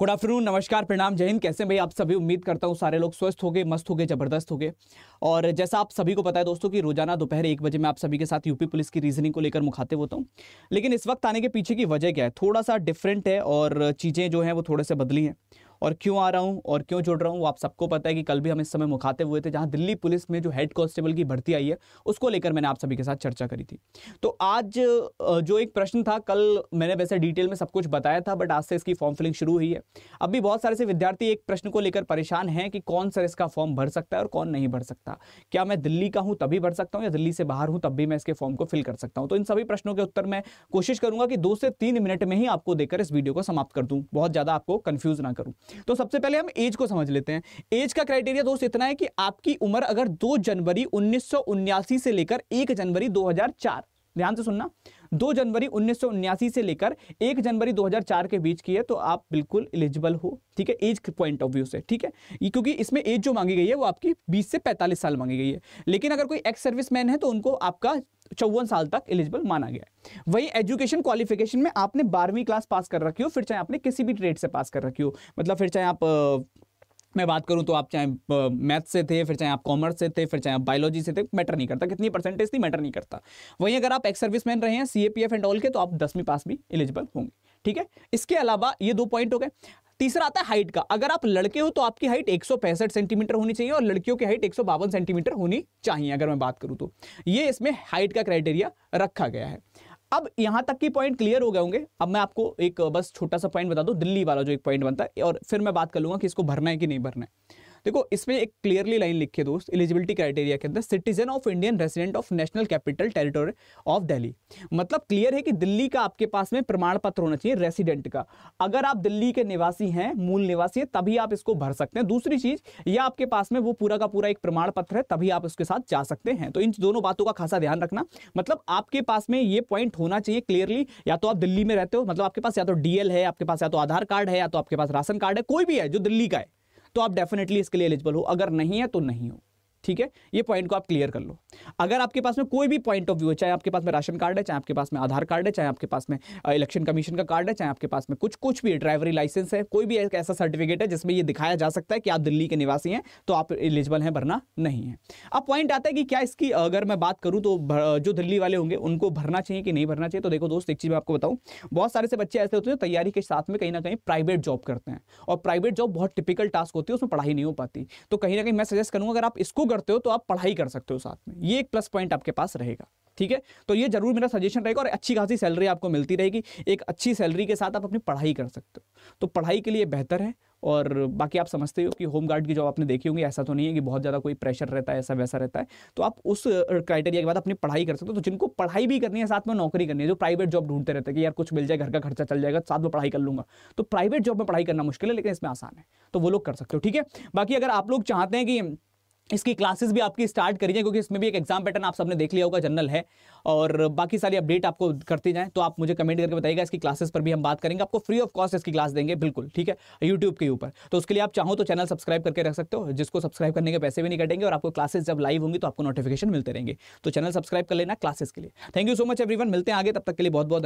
good afternoon नमस्कार प्रणाम जय हिंद कैसे भाई आप सभी उम्मीद करता हूँ सारे लोग स्वस्थ हो गए मस्त हो गए जबरदस्त हो गए और जैसा आप सभी को पता है दोस्तों कि रोजाना दोपहर एक बजे मैं आप सभी के साथ यूपी पुलिस की रीजनिंग को लेकर मुखातिब होता हूँ लेकिन इस वक्त आने के पीछे की वजह क्या है थोड़ा सा डिफरेंट है और चीज़ें जो हैं वो थोड़े से बदली हैं और क्यों आ रहा हूँ और क्यों जुड़ रहा हूँ वो आप सबको पता है कि कल भी हम इस समय मुखातिब हुए थे जहाँ दिल्ली पुलिस में जो हेड कांस्टेबल की भर्ती आई है उसको लेकर मैंने आप सभी के साथ चर्चा करी थी तो आज जो एक प्रश्न था कल मैंने वैसे डिटेल में सब कुछ बताया था बट आज से इसकी फॉर्म फिलिंग शुरू हुई है अब भी बहुत सारे से विद्यार्थी एक प्रश्न को लेकर परेशान हैं कि कौन सर इसका फॉर्म भर सकता है और कौन नहीं भर सकता क्या मैं दिल्ली का हूँ तभी भर सकता हूँ या दिल्ली से बाहर हूँ तब भी मैं इसके फॉर्म को फिल कर सकता हूँ तो इन सभी प्रश्नों के उत्तर मैं कोशिश करूंगा कि दो से तीन मिनट में ही आपको देकर इस वीडियो को समाप्त कर दूँ बहुत ज़्यादा आपको कन्फ्यूज ना करूँ तो सबसे पहले हम एज को समझ लेते हैं एज का क्राइटेरिया दोस्त इतना है कि आपकी उम्र अगर दो जनवरी उन्नीस से लेकर एक जनवरी दो ध्यान से सुनना दो जनवरी उन्नीस से लेकर एक जनवरी 2004 के बीच की है तो आप बिल्कुल एलिजिबल हो ठीक है एज पॉइंट ऑफ व्यू से ठीक है क्योंकि इसमें एज जो मांगी गई है वो आपकी बीस से पैंतालीस साल मांगी गई है लेकिन अगर कोई एक्स सर्विस मैन है तो उनको आपका चौवन साल तक एलिजिबल माना गया वही एजुकेशन क्वालिफिकेशन में आपने बारहवीं क्लास पास कर रखी हो फिर चाहे आपने किसी भी ट्रेड से पास कर रखी हो मतलब फिर चाहे आप मैं बात करूं तो आप चाहे मैथ से थे फिर चाहे आप कॉमर्स से थे फिर चाहे आप बायोलॉजी से थे मैटर नहीं करता कितनी परसेंटेज थी मैटर नहीं करता वहीं अगर आप एक्स सर्विस मैन रहे हैं सी एंड ऑल के तो आप दसवीं पास भी एलिजिबल होंगे ठीक है इसके अलावा ये दो पॉइंट हो गए तीसरा आता है हाइट का अगर आप लड़के हो तो आपकी हाइट एक सेंटीमीटर होनी चाहिए और लड़कियों की हाइट एक सेंटीमीटर होनी चाहिए अगर मैं बात करूँ तो ये इसमें हाइट का क्राइटेरिया रखा गया है अब यहां तक की पॉइंट क्लियर हो गए होंगे अब मैं आपको एक बस छोटा सा पॉइंट बता दूं दिल्ली वाला जो एक पॉइंट बनता है और फिर मैं बात कर लूंगा कि इसको भरना है कि नहीं भरना है देखो इसमें एक क्लियरली लाइन लिखी है दोस्त एलिजिबिलिटी क्राइटेरिया के अंदर citizen of Indian resident of national capital territory of Delhi मतलब क्लियर है कि दिल्ली का आपके पास में प्रमाण पत्र होना चाहिए रेसिडेंट का अगर आप दिल्ली के निवासी हैं मूल निवासी है तभी आप इसको भर सकते हैं दूसरी चीज यह आपके पास में वो पूरा का पूरा एक प्रमाण पत्र है तभी आप उसके साथ जा सकते हैं तो इन दोनों बातों का खासा ध्यान रखना मतलब आपके पास में ये पॉइंट होना चाहिए क्लियरली या तो आप दिल्ली में रहते हो मतलब आपके पास या तो डीएल है आपके पास या तो आधार कार्ड है या तो आपके पास राशन कार्ड है कोई भी है जो दिल्ली का है तो आप डेफिनेटली इसके लिए एलिजिबल हो अगर नहीं है तो नहीं हो ठीक है ये पॉइंट को आप क्लियर कर लो अगर आपके पास में कोई भी पॉइंट ऑफ व्यू है चाहे आपके पास में राशन कार्ड है चाहे आपके पास में आधार कार्ड है चाहे आपके पास में इलेक्शन कमीशन का कार्ड है चाहे आपके पास में कुछ कुछ भी ड्राइवरी लाइसेंस है कोई भी एक ऐसा सर्टिफिकेट है जिसमें यह दिखाया जा सकता है कि आप दिल्ली के निवासी हैं तो आप एलिजिबल हैं भरना नहीं है अब पॉइंट आता है कि क्या इसकी अगर मैं बात करूँ तो जो दिल्ली वाले होंगे उनको भरना चाहिए कि नहीं भरना चाहिए तो देखो दोस्त एक चीज़ मैं आपको बताऊँ बहुत सारे से बच्चे ऐसे होते हैं तैयारी के साथ में कहीं ना कहीं प्राइवेट जॉब करते हैं और प्राइवेट जॉब बहुत टिपिकल टास्क होती है उसमें पढ़ाई नहीं हो पाती तो कहीं ना कहीं मैं सजेस्ट करूँगा अगर आप इसको करते हो तो आप पढ़ाई कर सकते हो साथ में ये एक प्लस पॉइंट आपके पास रहेगा ठीक है तो ये जरूर मेरा सजेशन रहेगा और अच्छी खासी सैलरी आपको मिलती रहेगी एक अच्छी सैलरी के साथ आप अपनी पढ़ाई कर सकते हो तो पढ़ाई के लिए बेहतर है और बाकी आप समझते हो कि होम गार्ड की जॉब आपने देखी होंगी ऐसा तो नहीं है कि बहुत ज़्यादा कोई प्रेशर रहता है ऐसा वैसा रहता है तो आप उस क्राइटेरिया के बाद अपनी पढ़ाई कर सकते हो तो जिनको पढ़ाई भी करनी है साथ में नौकरी करनी है जो प्राइवेट जॉब ढूंढते रहते हैं कि यार कुछ मिल जाए घर का खर्चा चल जाएगा साथ में पढ़ाई कर लूँगा तो प्राइवेट जॉब में पढ़ाई करना मुश्किल है लेकिन इसमें आसान है तो वो लोग कर सकते हो ठीक है बाकी अगर आप लोग चाहते हैं कि इसकी क्लासेस भी आपकी स्टार्ट करी जाए क्योंकि इसमें भी एक एग्जाम पैटर्न आप सबने देख लिया होगा जनरल है और बाकी सारी अपडेट आपको करते जाएं तो आप मुझे कमेंट करके बताइएगा इसकी क्लासेस पर भी हम बात करेंगे आपको फ्री ऑफ कॉस्ट इसकी क्लास देंगे बिल्कुल ठीक है यूट्यूब के ऊपर तो उसके लिए आप चाहो तो चैनल सब्सक्राइब करके रख सकते हो जिसको सब्सक्राइब करने के पैसे भी नहीं कटेंगे और आपको क्लासेस जब लाइव होंगी तो आपको नोटिफिकेशन मिलते रहेंगे तो चैनल सब्सक्राइब कर लेना क्लासेस के लिए thank you so much everyone मिलते हैं आगे तब तक के लिए बहुत बहुत